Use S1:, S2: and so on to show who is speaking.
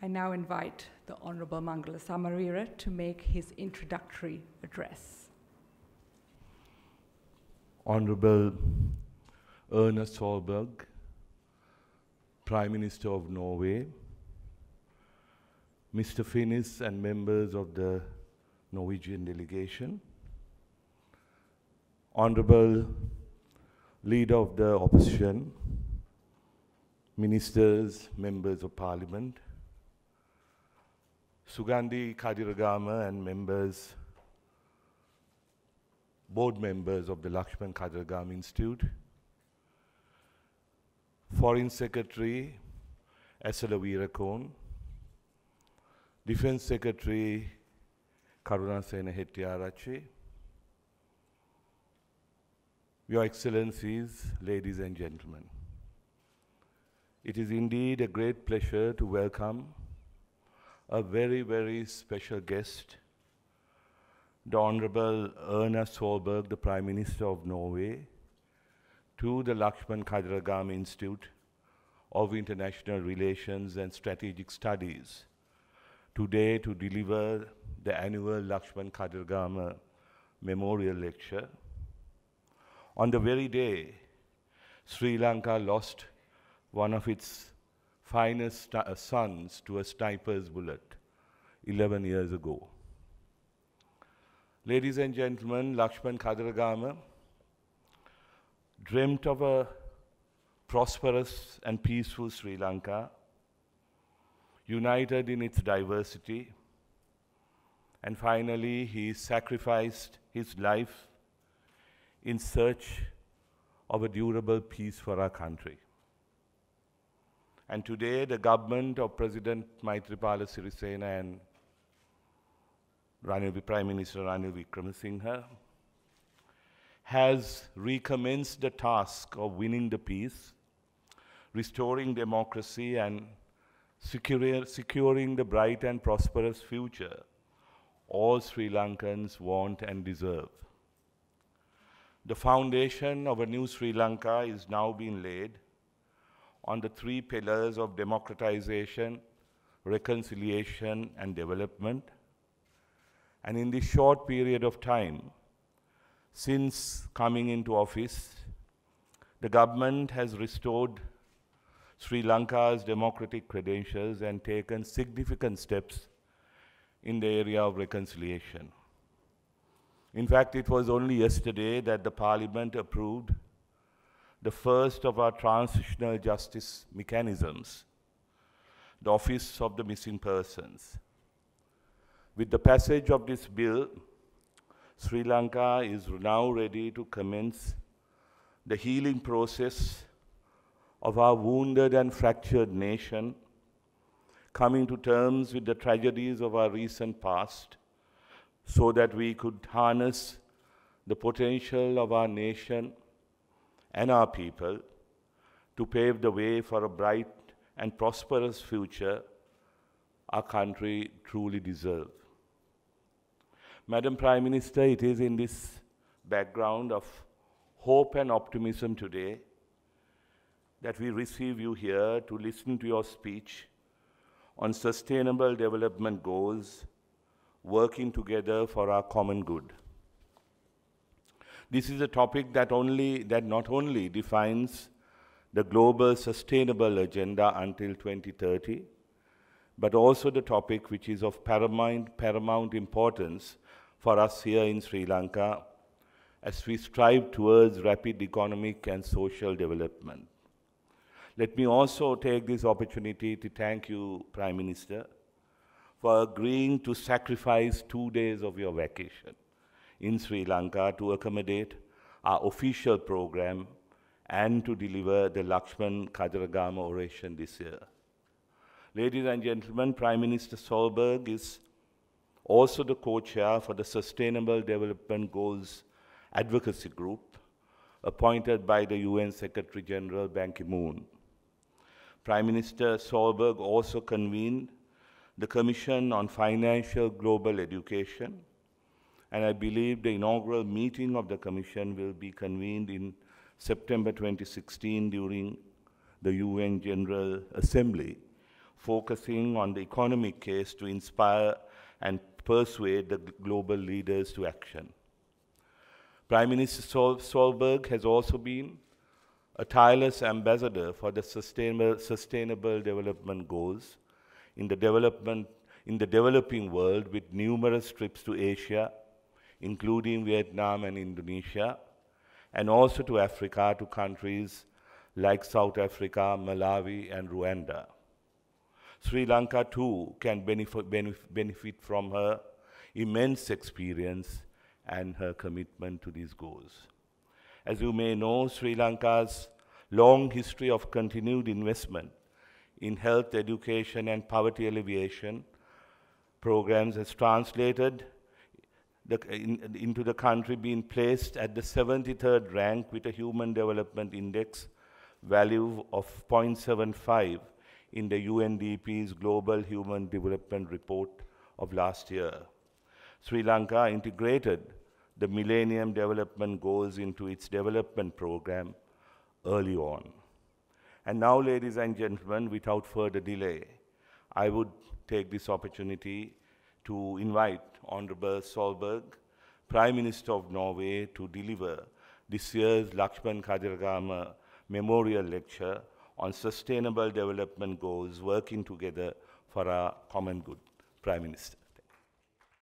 S1: I now invite the Honorable Mangala Samarira to make his introductory address. Honorable Ernest Holberg, Prime Minister of Norway, Mr. Finnis and members of the Norwegian delegation, Honorable Leader of the Opposition, Ministers, Members of Parliament, Sugandhi Kadiragama and members, board members of the Lakshman Kadiragama Institute, Foreign Secretary Asalavi Veerakon, Defense Secretary Karuna Sena Your Excellencies, ladies and gentlemen. It is indeed a great pleasure to welcome a very, very special guest, the Honorable Erna Solberg, the Prime Minister of Norway, to the Lakshman Khadragam Institute of International Relations and Strategic Studies today to deliver the annual Lakshman Khadragama Memorial Lecture. On the very day Sri Lanka lost one of its finest uh, sons to a sniper's bullet 11 years ago. Ladies and gentlemen, Lakshman Khadragama dreamt of a prosperous and peaceful Sri Lanka, united in its diversity, and finally he sacrificed his life in search of a durable peace for our country. And today, the government of President Maitripala Sirisena and Ranil, Prime Minister Ranil Vikramasinghe has recommenced the task of winning the peace, restoring democracy, and securing the bright and prosperous future all Sri Lankans want and deserve. The foundation of a new Sri Lanka is now being laid on the three pillars of democratization, reconciliation, and development. And in this short period of time, since coming into office, the government has restored Sri Lanka's democratic credentials and taken significant steps in the area of reconciliation. In fact, it was only yesterday that the parliament approved the first of our transitional justice mechanisms, the Office of the Missing Persons. With the passage of this bill, Sri Lanka is now ready to commence the healing process of our wounded and fractured nation, coming to terms with the tragedies of our recent past, so that we could harness the potential of our nation and our people to pave the way for a bright and prosperous future our country truly deserves. Madam Prime Minister, it is in this background of hope and optimism today that we receive you here to listen to your speech on sustainable development goals, working together for our common good. This is a topic that, only, that not only defines the global sustainable agenda until 2030, but also the topic which is of paramount, paramount importance for us here in Sri Lanka as we strive towards rapid economic and social development. Let me also take this opportunity to thank you, Prime Minister, for agreeing to sacrifice two days of your vacation in Sri Lanka to accommodate our official program and to deliver the Lakshman Kadaragama oration this year. Ladies and gentlemen, Prime Minister Solberg is also the co-chair for the Sustainable Development Goals Advocacy Group, appointed by the UN Secretary General Ban Ki-moon. Prime Minister Solberg also convened the Commission on Financial Global Education, and I believe the inaugural meeting of the Commission will be convened in September 2016 during the UN General Assembly, focusing on the economic case to inspire and persuade the global leaders to action. Prime Minister Sol Solberg has also been a tireless ambassador for the sustainable, sustainable development goals in the development in the developing world with numerous trips to Asia, including Vietnam and Indonesia, and also to Africa, to countries like South Africa, Malawi, and Rwanda. Sri Lanka, too, can benefit, benefit, from her immense experience and her commitment to these goals. As you may know, Sri Lanka's long history of continued investment in health, education, and poverty alleviation programs has translated the, in, into the country being placed at the 73rd rank with a Human Development Index value of 0.75 in the UNDP's Global Human Development Report of last year. Sri Lanka integrated the Millennium Development Goals into its development program early on. And now, ladies and gentlemen, without further delay, I would take this opportunity to invite Honorable Solberg, Prime Minister of Norway, to deliver this year's Lakshman Kadirgama Memorial Lecture on Sustainable Development Goals Working Together for Our Common Good. Prime Minister.